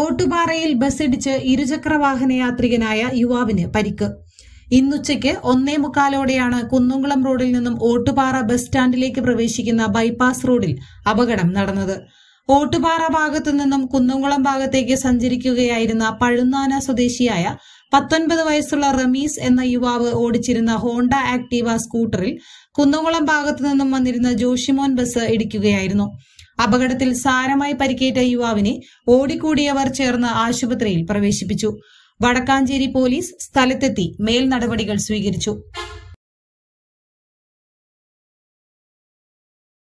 ഓട്ടുപാറയിൽ ബസ്സിടിച്ച് വാഹന യാത്രികനായ യുവാവിന് പരിക്ക് ഇന്നുച്ചയ്ക്ക് ഒന്നേ മുക്കാലോടെയാണ് കുന്നുംകുളം റോഡിൽ നിന്നും ഓട്ടുപാറ ബസ് സ്റ്റാൻഡിലേക്ക് പ്രവേശിക്കുന്ന ബൈപ്പാസ് റോഡിൽ അപകടം നടന്നത് ഓട്ടുപാറ ഭാഗത്തു നിന്നും കുന്നുംകുളം ഭാഗത്തേക്ക് സഞ്ചരിക്കുകയായിരുന്ന പഴുന്നാന സ്വദേശിയായ പത്തൊൻപത് വയസ്സുള്ള റമീസ് എന്ന യുവാവ് ഓടിച്ചിരുന്ന ഹോണ്ട ആക്ടീവ സ്കൂട്ടറിൽ കുന്നുംകുളം ഭാഗത്തു നിന്നും വന്നിരുന്ന ജോഷിമോൻ ബസ് ഇടിക്കുകയായിരുന്നു അപകടത്തിൽ സാരമായി പരിക്കേറ്റ യുവാവിനെ ഓടിക്കൂടിയവർ ചേർന്ന് ആശുപത്രിയിൽ പ്രവേശിപ്പിച്ചു വടക്കാഞ്ചേരി പോലീസ് സ്ഥലത്തെത്തി മേൽ നടപടികൾ സ്വീകരിച്ചു